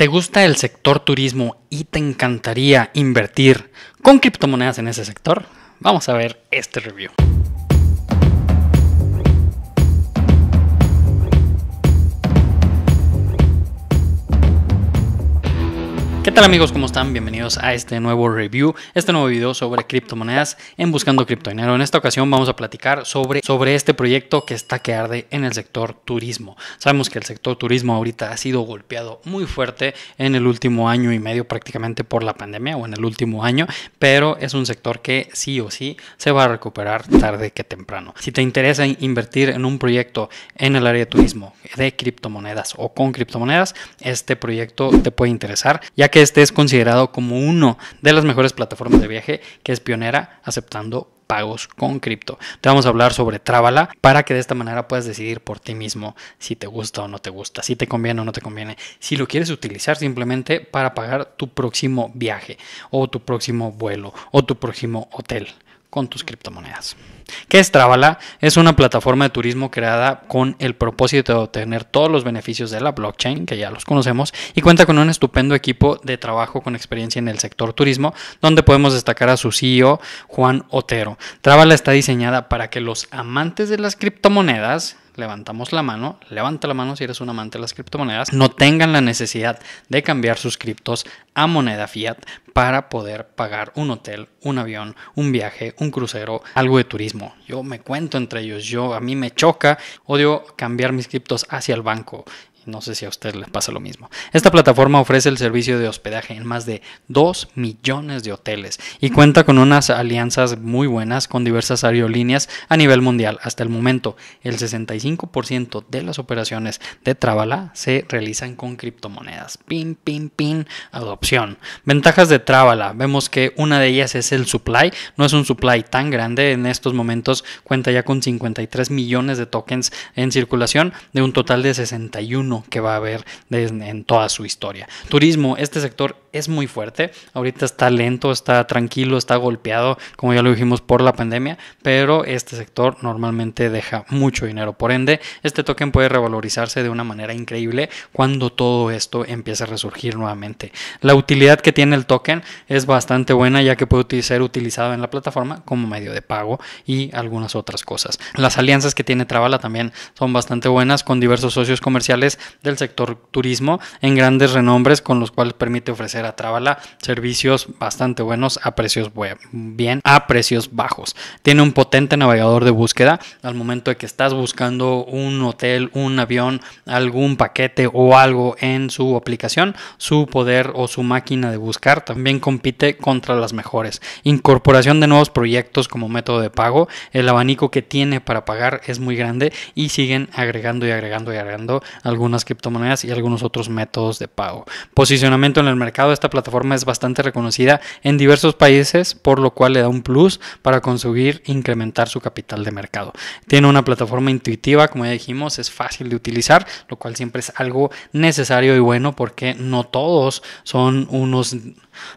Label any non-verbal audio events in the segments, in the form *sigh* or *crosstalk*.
¿Te gusta el sector turismo y te encantaría invertir con criptomonedas en ese sector? Vamos a ver este review. ¿Qué tal amigos? ¿Cómo están? Bienvenidos a este nuevo review, este nuevo video sobre criptomonedas en Buscando Cripto Dinero. En esta ocasión vamos a platicar sobre, sobre este proyecto que está que arde en el sector turismo. Sabemos que el sector turismo ahorita ha sido golpeado muy fuerte en el último año y medio prácticamente por la pandemia o en el último año, pero es un sector que sí o sí se va a recuperar tarde que temprano. Si te interesa invertir en un proyecto en el área de turismo de criptomonedas o con criptomonedas, este proyecto te puede interesar ya que este es considerado como uno de las mejores plataformas de viaje que es pionera aceptando pagos con cripto. Te vamos a hablar sobre Travala para que de esta manera puedas decidir por ti mismo si te gusta o no te gusta, si te conviene o no te conviene, si lo quieres utilizar simplemente para pagar tu próximo viaje o tu próximo vuelo o tu próximo hotel con tus criptomonedas. ¿Qué es Travala? Es una plataforma de turismo creada con el propósito de obtener todos los beneficios de la blockchain, que ya los conocemos, y cuenta con un estupendo equipo de trabajo con experiencia en el sector turismo, donde podemos destacar a su CEO, Juan Otero. Travala está diseñada para que los amantes de las criptomonedas levantamos la mano, levanta la mano si eres un amante de las criptomonedas, no tengan la necesidad de cambiar sus criptos a moneda fiat para poder pagar un hotel, un avión, un viaje, un crucero, algo de turismo. Yo me cuento entre ellos, yo a mí me choca, odio cambiar mis criptos hacia el banco. No sé si a usted le pasa lo mismo. Esta plataforma ofrece el servicio de hospedaje en más de 2 millones de hoteles y cuenta con unas alianzas muy buenas con diversas aerolíneas a nivel mundial. Hasta el momento, el 65% de las operaciones de Travala se realizan con criptomonedas. Pin, pin, pin, adopción. Ventajas de Travala. Vemos que una de ellas es el supply. No es un supply tan grande. En estos momentos cuenta ya con 53 millones de tokens en circulación de un total de 61 que va a haber en toda su historia. Turismo, este sector es muy fuerte, ahorita está lento, está tranquilo, está golpeado, como ya lo dijimos, por la pandemia, pero este sector normalmente deja mucho dinero. Por ende, este token puede revalorizarse de una manera increíble cuando todo esto empiece a resurgir nuevamente. La utilidad que tiene el token es bastante buena ya que puede ser utilizado en la plataforma como medio de pago y algunas otras cosas. Las alianzas que tiene Travala también son bastante buenas con diversos socios comerciales del sector turismo en grandes renombres con los cuales permite ofrecer a Travala servicios bastante buenos a precios bien, a precios bajos. Tiene un potente navegador de búsqueda al momento de que estás buscando un hotel, un avión, algún paquete o algo en su aplicación, su poder o su máquina de buscar también compite contra las mejores. Incorporación de nuevos proyectos como método de pago, el abanico que tiene para pagar es muy grande y siguen agregando y agregando y agregando algunos algunas criptomonedas y algunos otros métodos de pago. Posicionamiento en el mercado. Esta plataforma es bastante reconocida en diversos países, por lo cual le da un plus para conseguir incrementar su capital de mercado. Tiene una plataforma intuitiva, como ya dijimos, es fácil de utilizar, lo cual siempre es algo necesario y bueno porque no todos son unos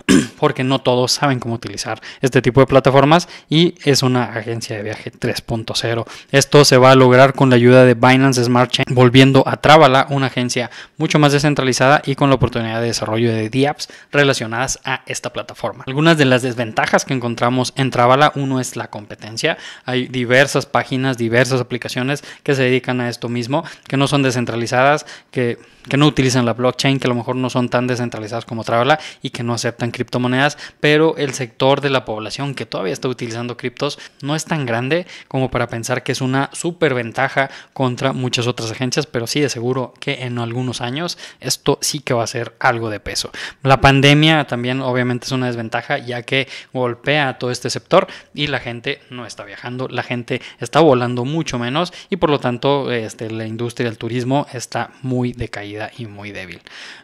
*clears throat* porque no todos saben cómo utilizar este tipo de plataformas y es una agencia de viaje 3.0. Esto se va a lograr con la ayuda de Binance Smart Chain, volviendo a Travala una agencia mucho más descentralizada y con la oportunidad de desarrollo de DApps relacionadas a esta plataforma. Algunas de las desventajas que encontramos en Travala, uno es la competencia. Hay diversas páginas, diversas aplicaciones que se dedican a esto mismo, que no son descentralizadas, que, que no utilizan la blockchain, que a lo mejor no son tan descentralizadas como Travala y que no aceptan aceptan criptomonedas, pero el sector de la población que todavía está utilizando criptos no es tan grande como para pensar que es una superventaja contra muchas otras agencias, pero sí de seguro que en algunos años esto sí que va a ser algo de peso. La pandemia también obviamente es una desventaja ya que golpea a todo este sector y la gente no está viajando, la gente está volando mucho menos y por lo tanto este, la industria del turismo está muy decaída y muy débil.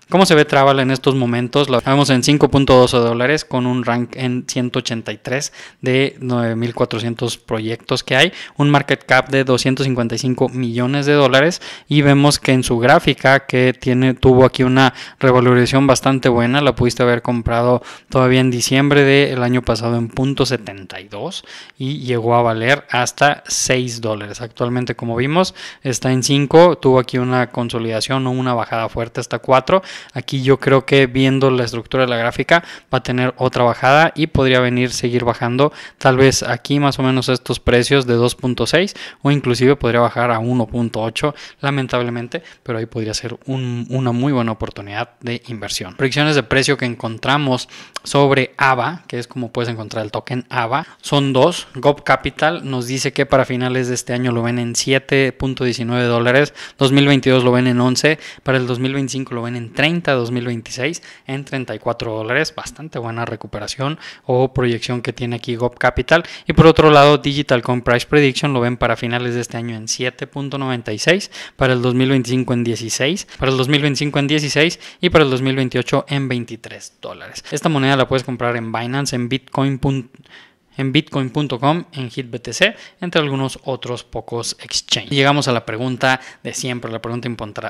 ¿Cómo se ve Travel en estos momentos? Lo vemos en 5. 12 dólares con un rank en 183 de 9.400 proyectos que hay, un market cap de 255 millones de dólares y vemos que en su gráfica que tiene, tuvo aquí una revalorización bastante buena, la pudiste haber comprado todavía en diciembre del año pasado en .72 y llegó a valer hasta 6 dólares. Actualmente como vimos está en 5, tuvo aquí una consolidación o una bajada fuerte hasta 4. Aquí yo creo que viendo la estructura de la gráfica va a tener otra bajada y podría venir seguir bajando tal vez aquí más o menos estos precios de 2.6 o inclusive podría bajar a 1.8 lamentablemente pero ahí podría ser una muy buena oportunidad de inversión proyecciones de precio que encontramos sobre AVA que es como puedes encontrar el token AVA son dos GOP Capital nos dice que para finales de este año lo ven en 7.19 dólares 2022 lo ven en 11 para el 2025 lo ven en 30 2026 en 34 dólares es bastante buena recuperación o proyección que tiene aquí GOP Capital. Y por otro lado, Digital Com Price Prediction lo ven para finales de este año en 7.96, para el 2025 en 16, para el 2025 en 16 y para el 2028 en 23 dólares. Esta moneda la puedes comprar en Binance, en Bitcoin en bitcoin.com, en HitBTC, entre algunos otros pocos exchanges. Llegamos a la pregunta de siempre, la pregunta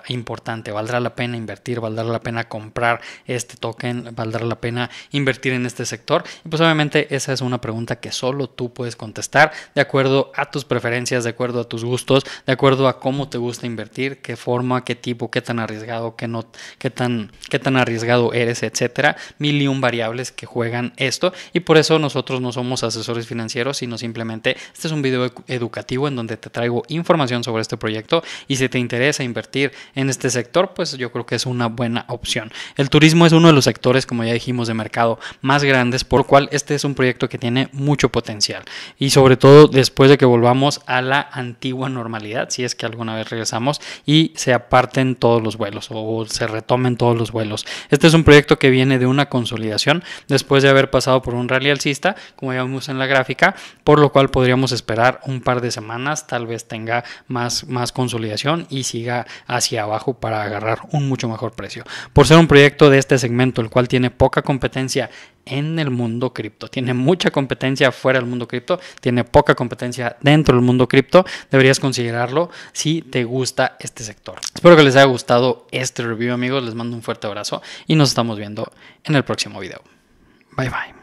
importante, ¿valdrá la pena invertir? ¿Valdrá la pena comprar este token? ¿Valdrá la pena invertir en este sector? Y pues obviamente esa es una pregunta que solo tú puedes contestar de acuerdo a tus preferencias, de acuerdo a tus gustos, de acuerdo a cómo te gusta invertir, qué forma, qué tipo, qué tan arriesgado, qué no, qué tan, qué tan arriesgado eres, etcétera. Mil y un variables que juegan esto y por eso nosotros no somos asesores asesores financieros, sino simplemente este es un video educativo en donde te traigo información sobre este proyecto y si te interesa invertir en este sector, pues yo creo que es una buena opción. El turismo es uno de los sectores, como ya dijimos, de mercado más grandes, por lo cual este es un proyecto que tiene mucho potencial y sobre todo después de que volvamos a la antigua normalidad, si es que alguna vez regresamos y se aparten todos los vuelos o se retomen todos los vuelos. Este es un proyecto que viene de una consolidación después de haber pasado por un rally alcista, como ya hemos en la gráfica, por lo cual podríamos esperar un par de semanas, tal vez tenga más, más consolidación y siga hacia abajo para agarrar un mucho mejor precio. Por ser un proyecto de este segmento, el cual tiene poca competencia en el mundo cripto, tiene mucha competencia fuera del mundo cripto, tiene poca competencia dentro del mundo cripto, deberías considerarlo si te gusta este sector. Espero que les haya gustado este review amigos, les mando un fuerte abrazo y nos estamos viendo en el próximo video. Bye bye.